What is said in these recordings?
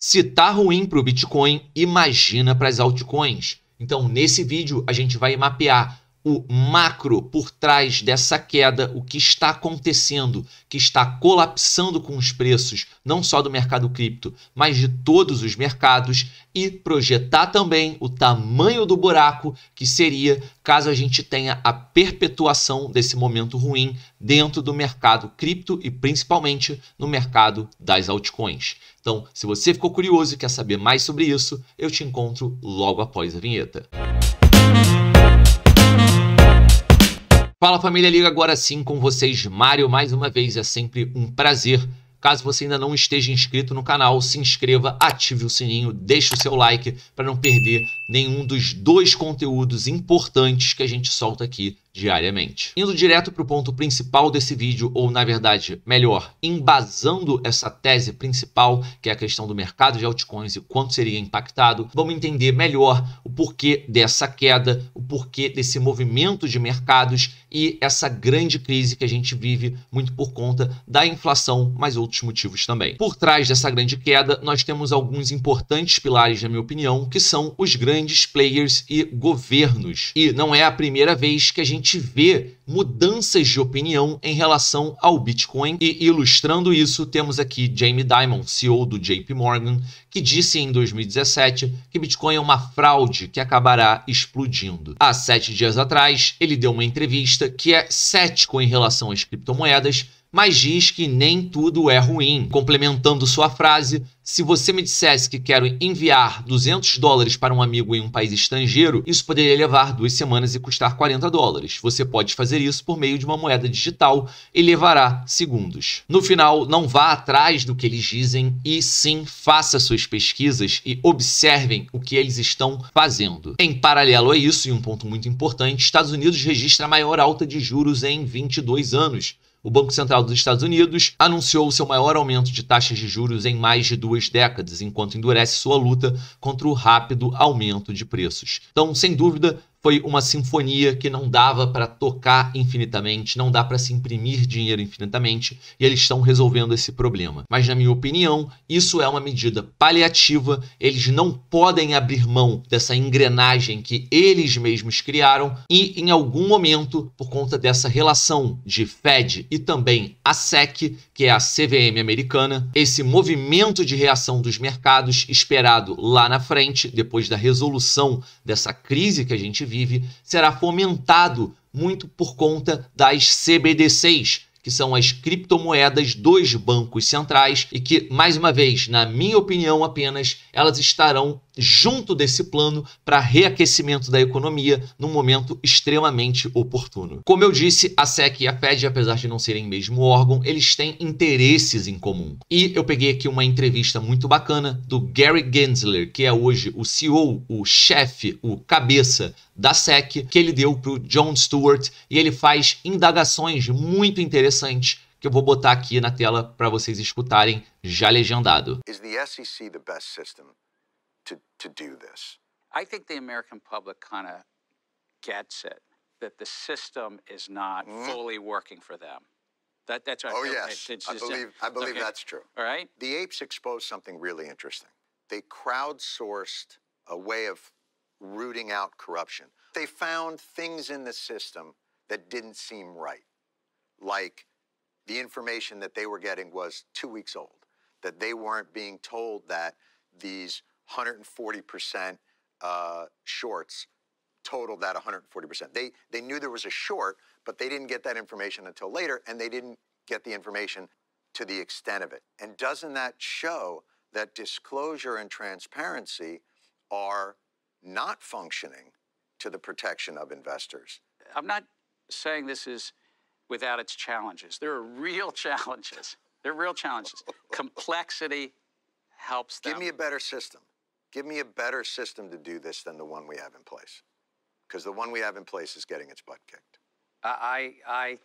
Se tá ruim para o Bitcoin, imagina para as altcoins. Então, nesse vídeo, a gente vai mapear o macro por trás dessa queda, o que está acontecendo, que está colapsando com os preços, não só do mercado cripto, mas de todos os mercados, e projetar também o tamanho do buraco que seria caso a gente tenha a perpetuação desse momento ruim dentro do mercado cripto e principalmente no mercado das altcoins. Então, se você ficou curioso e quer saber mais sobre isso, eu te encontro logo após a vinheta. Música Fala família, liga agora sim com vocês, Mário. Mais uma vez é sempre um prazer. Caso você ainda não esteja inscrito no canal, se inscreva, ative o sininho, deixe o seu like para não perder nenhum dos dois conteúdos importantes que a gente solta aqui diariamente. Indo direto para o ponto principal desse vídeo, ou na verdade, melhor, embasando essa tese principal, que é a questão do mercado de altcoins e quanto seria impactado, vamos entender melhor o porquê dessa queda, o porquê desse movimento de mercados e essa grande crise que a gente vive muito por conta da inflação, mas outros motivos também. Por trás dessa grande queda, nós temos alguns importantes pilares, na minha opinião, que são os grandes players e governos. E não é a primeira vez que a gente gente vê mudanças de opinião em relação ao Bitcoin. E ilustrando isso, temos aqui Jamie Dimon, CEO do JP Morgan, que disse em 2017 que Bitcoin é uma fraude que acabará explodindo. Há sete dias atrás, ele deu uma entrevista que é cético em relação às criptomoedas mas diz que nem tudo é ruim. Complementando sua frase, se você me dissesse que quero enviar 200 dólares para um amigo em um país estrangeiro, isso poderia levar duas semanas e custar 40 dólares. Você pode fazer isso por meio de uma moeda digital e levará segundos. No final, não vá atrás do que eles dizem e sim faça suas pesquisas e observem o que eles estão fazendo. Em paralelo a isso, e um ponto muito importante, Estados Unidos registra a maior alta de juros em 22 anos o Banco Central dos Estados Unidos anunciou seu maior aumento de taxas de juros em mais de duas décadas, enquanto endurece sua luta contra o rápido aumento de preços. Então, sem dúvida, foi uma sinfonia que não dava para tocar infinitamente, não dá para se imprimir dinheiro infinitamente, e eles estão resolvendo esse problema. Mas na minha opinião, isso é uma medida paliativa, eles não podem abrir mão dessa engrenagem que eles mesmos criaram e em algum momento, por conta dessa relação de Fed e também a SEC, que é a CVM americana, esse movimento de reação dos mercados esperado lá na frente, depois da resolução dessa crise que a gente vive será fomentado muito por conta das CBDCs, que são as criptomoedas dos bancos centrais e que, mais uma vez, na minha opinião apenas, elas estarão junto desse plano para reaquecimento da economia num momento extremamente oportuno. Como eu disse, a SEC e a Fed, apesar de não serem mesmo órgão, eles têm interesses em comum. E eu peguei aqui uma entrevista muito bacana do Gary Gensler, que é hoje o CEO, o chefe, o cabeça da SEC, que ele deu para o John Stewart e ele faz indagações muito interessantes que eu vou botar aqui na tela para vocês escutarem já legendado. Is the SEC the best system? to, to do this? I think the American public kind of gets it that the system is not mm. fully working for them. That, that's right. Oh, I, yes. I, I believe, I believe okay. that's true. All right. The apes exposed something really interesting. They crowdsourced a way of rooting out corruption. They found things in the system that didn't seem right, like the information that they were getting was two weeks old, that they weren't being told that these 140% uh, shorts totaled that 140%. They, they knew there was a short, but they didn't get that information until later, and they didn't get the information to the extent of it. And doesn't that show that disclosure and transparency are not functioning to the protection of investors? I'm not saying this is without its challenges. There are real challenges. There are real challenges. Complexity helps them. Give me a better system. Give me a better system to do this than the one we have in place. Because the one we have in place is getting its butt kicked. I, I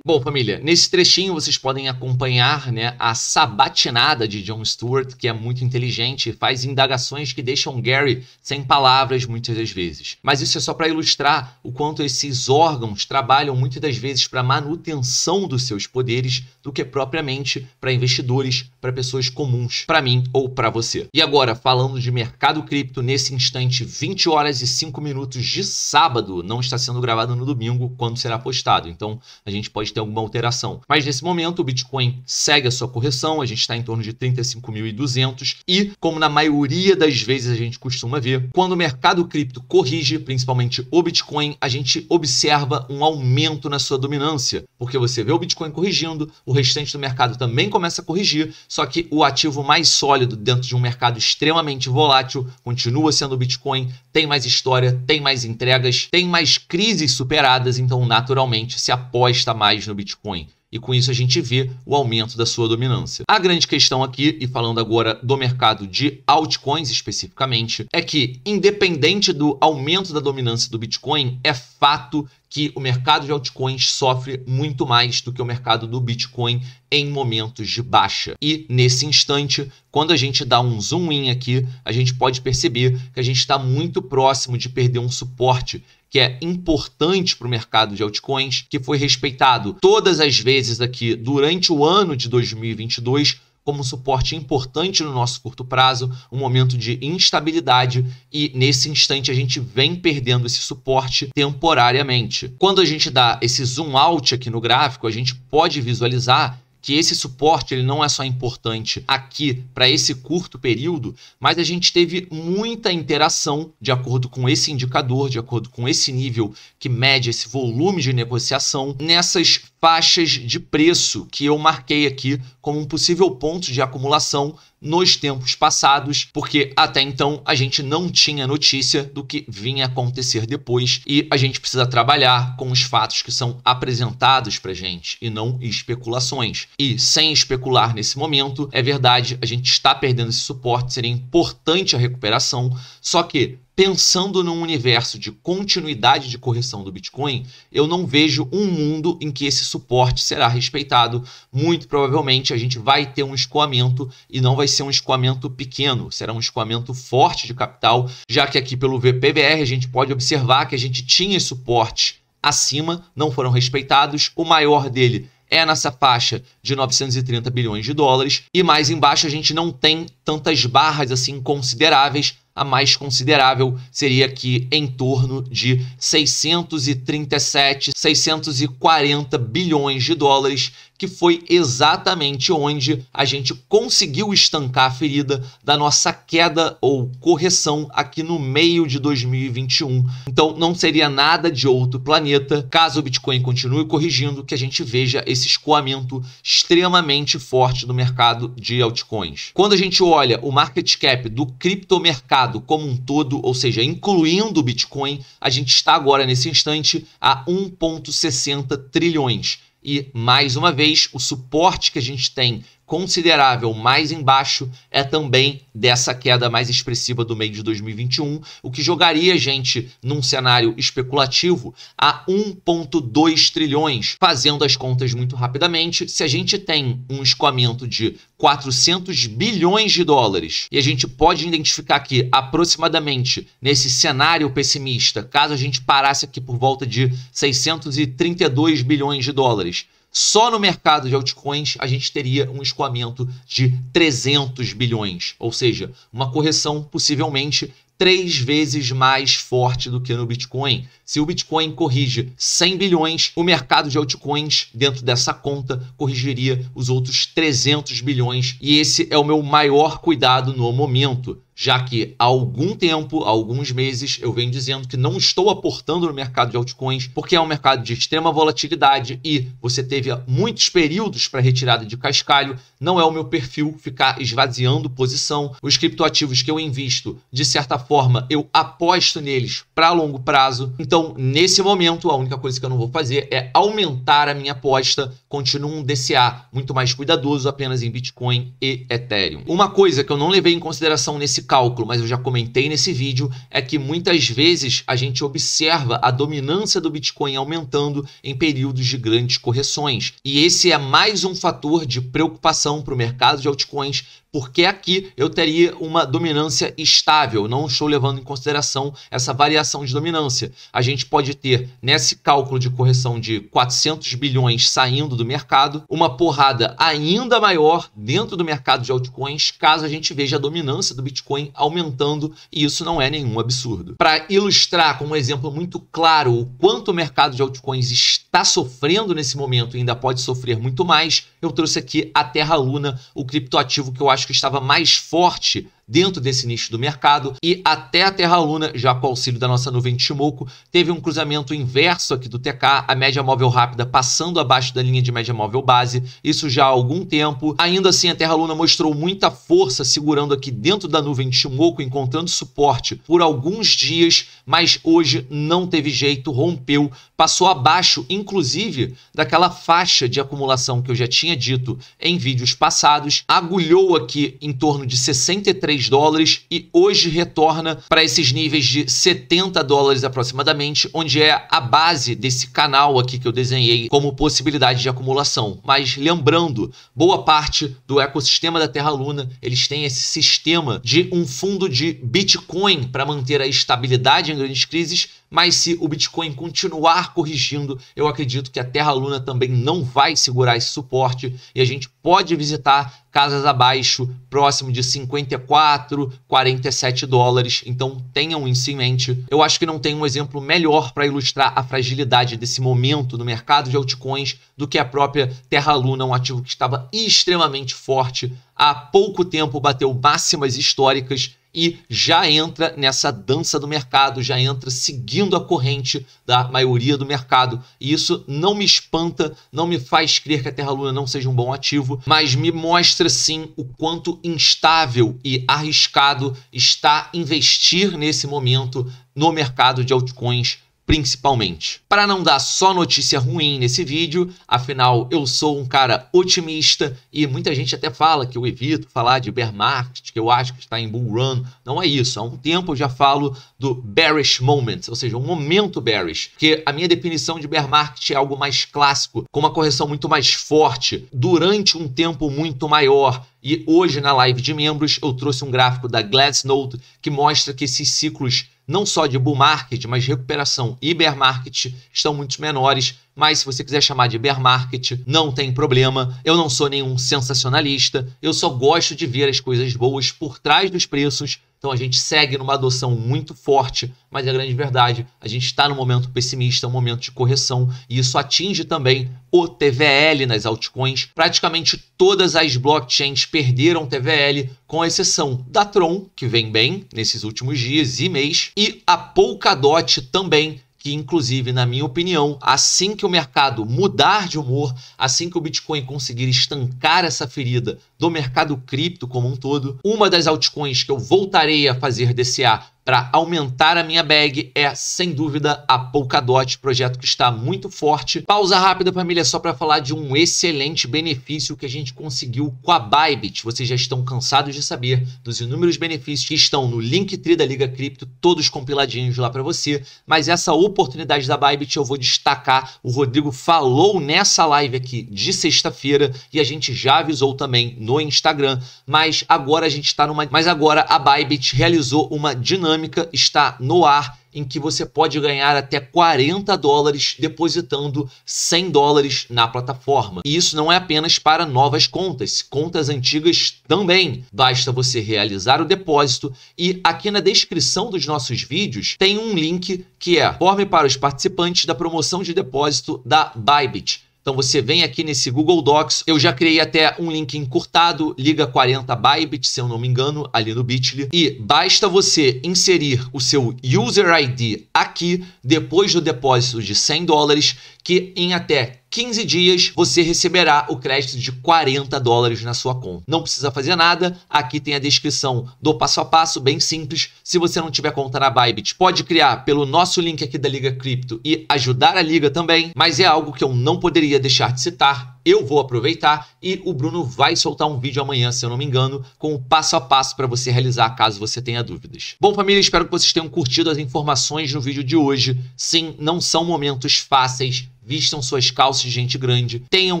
Bom, família, nesse trechinho vocês podem acompanhar né, a sabatinada de John Stewart, que é muito inteligente e faz indagações que deixam Gary sem palavras muitas das vezes. Mas isso é só para ilustrar o quanto esses órgãos trabalham muitas das vezes para manutenção dos seus poderes do que propriamente para investidores, para pessoas comuns, para mim ou para você. E agora, falando de mercado cripto, nesse instante, 20 horas e 5 minutos de sábado, não está sendo gravado no domingo, quando será apostado. Então a gente pode ter alguma alteração. Mas nesse momento o Bitcoin segue a sua correção, a gente está em torno de 35.200 e, como na maioria das vezes a gente costuma ver, quando o mercado cripto corrige, principalmente o Bitcoin, a gente observa um aumento na sua dominância, porque você vê o Bitcoin corrigindo, o restante do mercado também começa a corrigir, só que o ativo mais sólido dentro de um mercado extremamente volátil continua sendo o Bitcoin, tem mais história, tem mais entregas, tem mais crises superadas, então naturalmente naturalmente se aposta mais no Bitcoin. E com isso a gente vê o aumento da sua dominância. A grande questão aqui, e falando agora do mercado de altcoins especificamente, é que, independente do aumento da dominância do Bitcoin, é fato que o mercado de altcoins sofre muito mais do que o mercado do Bitcoin em momentos de baixa. E nesse instante, quando a gente dá um zoom in aqui, a gente pode perceber que a gente está muito próximo de perder um suporte que é importante para o mercado de altcoins, que foi respeitado todas as vezes aqui durante o ano de 2022 como um suporte importante no nosso curto prazo, um momento de instabilidade e nesse instante a gente vem perdendo esse suporte temporariamente. Quando a gente dá esse zoom out aqui no gráfico, a gente pode visualizar que esse suporte ele não é só importante aqui para esse curto período, mas a gente teve muita interação de acordo com esse indicador, de acordo com esse nível que mede esse volume de negociação nessas faixas de preço que eu marquei aqui como um possível ponto de acumulação nos tempos passados, porque até então a gente não tinha notícia do que vinha acontecer depois e a gente precisa trabalhar com os fatos que são apresentados para gente e não especulações. E sem especular nesse momento, é verdade, a gente está perdendo esse suporte, seria importante a recuperação, só que pensando num universo de continuidade de correção do Bitcoin, eu não vejo um mundo em que esse suporte será respeitado. Muito provavelmente a gente vai ter um escoamento e não vai ser um escoamento pequeno, será um escoamento forte de capital, já que aqui pelo VPBR a gente pode observar que a gente tinha suporte acima, não foram respeitados. O maior dele é nessa faixa de 930 bilhões de dólares e mais embaixo a gente não tem tantas barras assim consideráveis a mais considerável seria aqui em torno de 637, 640 bilhões de dólares, que foi exatamente onde a gente conseguiu estancar a ferida da nossa queda ou correção aqui no meio de 2021. Então não seria nada de outro planeta caso o Bitcoin continue corrigindo que a gente veja esse escoamento extremamente forte do mercado de altcoins. Quando a gente olha o market cap do criptomercado como um todo, ou seja, incluindo o Bitcoin, a gente está agora nesse instante a 1,60 trilhões e, mais uma vez, o suporte que a gente tem considerável mais embaixo é também dessa queda mais expressiva do meio de 2021, o que jogaria a gente num cenário especulativo a 1,2 trilhões. Fazendo as contas muito rapidamente, se a gente tem um escoamento de 400 bilhões de dólares e a gente pode identificar que aproximadamente nesse cenário pessimista, caso a gente parasse aqui por volta de 632 bilhões de dólares, só no mercado de altcoins a gente teria um escoamento de 300 bilhões, ou seja, uma correção possivelmente três vezes mais forte do que no Bitcoin. Se o Bitcoin corrige 100 bilhões, o mercado de altcoins dentro dessa conta corrigiria os outros 300 bilhões e esse é o meu maior cuidado no momento já que há algum tempo, há alguns meses, eu venho dizendo que não estou aportando no mercado de altcoins, porque é um mercado de extrema volatilidade e você teve muitos períodos para retirada de cascalho. Não é o meu perfil ficar esvaziando posição. Os criptoativos que eu invisto, de certa forma, eu aposto neles para longo prazo. Então, nesse momento, a única coisa que eu não vou fazer é aumentar a minha aposta. Continuo um DCA muito mais cuidadoso apenas em Bitcoin e Ethereum. Uma coisa que eu não levei em consideração nesse cálculo, mas eu já comentei nesse vídeo, é que muitas vezes a gente observa a dominância do Bitcoin aumentando em períodos de grandes correções. E esse é mais um fator de preocupação para o mercado de altcoins, porque aqui eu teria uma dominância estável, não estou levando em consideração essa variação de dominância. A gente pode ter, nesse cálculo de correção de 400 bilhões saindo do mercado, uma porrada ainda maior dentro do mercado de altcoins, caso a gente veja a dominância do Bitcoin aumentando, e isso não é nenhum absurdo. Para ilustrar com um exemplo muito claro o quanto o mercado de altcoins está sofrendo nesse momento e ainda pode sofrer muito mais, eu trouxe aqui a Terra Luna, o criptoativo que eu acho que estava mais forte dentro desse nicho do mercado e até a Terra Luna, já com o auxílio da nossa nuvem Timoco, teve um cruzamento inverso aqui do TK, a média móvel rápida passando abaixo da linha de média móvel base, isso já há algum tempo. Ainda assim, a Terra Luna mostrou muita força segurando aqui dentro da nuvem Timoco, encontrando suporte por alguns dias, mas hoje não teve jeito, rompeu, passou abaixo, inclusive, daquela faixa de acumulação que eu já tinha dito em vídeos passados, agulhou aqui em torno de 63 dólares e hoje retorna para esses níveis de 70 dólares aproximadamente, onde é a base desse canal aqui que eu desenhei como possibilidade de acumulação. Mas lembrando, boa parte do ecossistema da Terra Luna, eles têm esse sistema de um fundo de Bitcoin para manter a estabilidade em grandes crises, mas se o Bitcoin continuar corrigindo, eu acredito que a Terra Luna também não vai segurar esse suporte e a gente pode visitar casas abaixo, próximo de 54, 47 dólares. Então tenham isso em mente. Eu acho que não tem um exemplo melhor para ilustrar a fragilidade desse momento no mercado de altcoins do que a própria Terra Luna, um ativo que estava extremamente forte, há pouco tempo bateu máximas históricas e já entra nessa dança do mercado, já entra seguindo a corrente da maioria do mercado. E isso não me espanta, não me faz crer que a Terra Luna não seja um bom ativo, mas me mostra sim o quanto instável e arriscado está investir nesse momento no mercado de altcoins principalmente. Para não dar só notícia ruim nesse vídeo, afinal eu sou um cara otimista e muita gente até fala que eu evito falar de bear market, que eu acho que está em bull run. Não é isso, há um tempo eu já falo do bearish moment, ou seja, um momento bearish, que a minha definição de bear market é algo mais clássico, com uma correção muito mais forte, durante um tempo muito maior, e hoje, na live de membros, eu trouxe um gráfico da Glassnode que mostra que esses ciclos não só de bull market, mas de recuperação e bear market estão muito menores. Mas se você quiser chamar de bear market, não tem problema. Eu não sou nenhum sensacionalista. Eu só gosto de ver as coisas boas por trás dos preços então a gente segue numa adoção muito forte, mas é a grande verdade, a gente está no momento pessimista, é um momento de correção, e isso atinge também o TVL nas altcoins. Praticamente todas as blockchains perderam TVL, com exceção da Tron, que vem bem nesses últimos dias e mês, e a Polkadot também, que inclusive, na minha opinião, assim que o mercado mudar de humor, assim que o Bitcoin conseguir estancar essa ferida do mercado cripto como um todo. Uma das altcoins que eu voltarei a fazer DCA para aumentar a minha bag é, sem dúvida, a Polkadot, projeto que está muito forte. Pausa rápida, família, só para falar de um excelente benefício que a gente conseguiu com a Bybit. Vocês já estão cansados de saber dos inúmeros benefícios que estão no Linktree da Liga Cripto, todos compiladinhos lá para você, mas essa oportunidade da Bybit eu vou destacar. O Rodrigo falou nessa live aqui de sexta-feira e a gente já avisou também no Instagram, mas agora a gente está numa, mas agora a Bybit realizou uma dinâmica está no ar em que você pode ganhar até 40 dólares depositando 100 dólares na plataforma. E isso não é apenas para novas contas, contas antigas também. Basta você realizar o depósito e aqui na descrição dos nossos vídeos tem um link que é forme para os participantes da promoção de depósito da Bybit. Então você vem aqui nesse Google Docs, eu já criei até um link encurtado, liga 40 Bybit, se eu não me engano, ali no Bitly, e basta você inserir o seu User ID aqui, depois do depósito de 100 dólares, que em até 15 dias, você receberá o crédito de 40 dólares na sua conta. Não precisa fazer nada, aqui tem a descrição do passo a passo, bem simples. Se você não tiver conta na Bybit, pode criar pelo nosso link aqui da Liga Cripto e ajudar a Liga também, mas é algo que eu não poderia deixar de citar eu vou aproveitar e o Bruno vai soltar um vídeo amanhã, se eu não me engano, com o passo a passo para você realizar caso você tenha dúvidas. Bom, família, espero que vocês tenham curtido as informações no vídeo de hoje. Sim, não são momentos fáceis, vistam suas calças de gente grande, tenham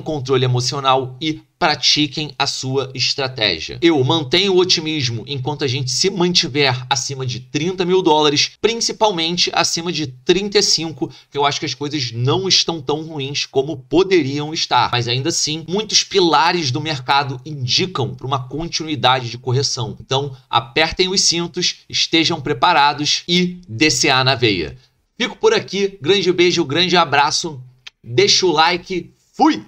controle emocional e pratiquem a sua estratégia. Eu mantenho o otimismo enquanto a gente se mantiver acima de 30 mil dólares, principalmente acima de 35, que eu acho que as coisas não estão tão ruins como poderiam estar. Mas ainda assim, muitos pilares do mercado indicam para uma continuidade de correção. Então, apertem os cintos, estejam preparados e DCA na veia. Fico por aqui, grande beijo, grande abraço, deixa o like, fui!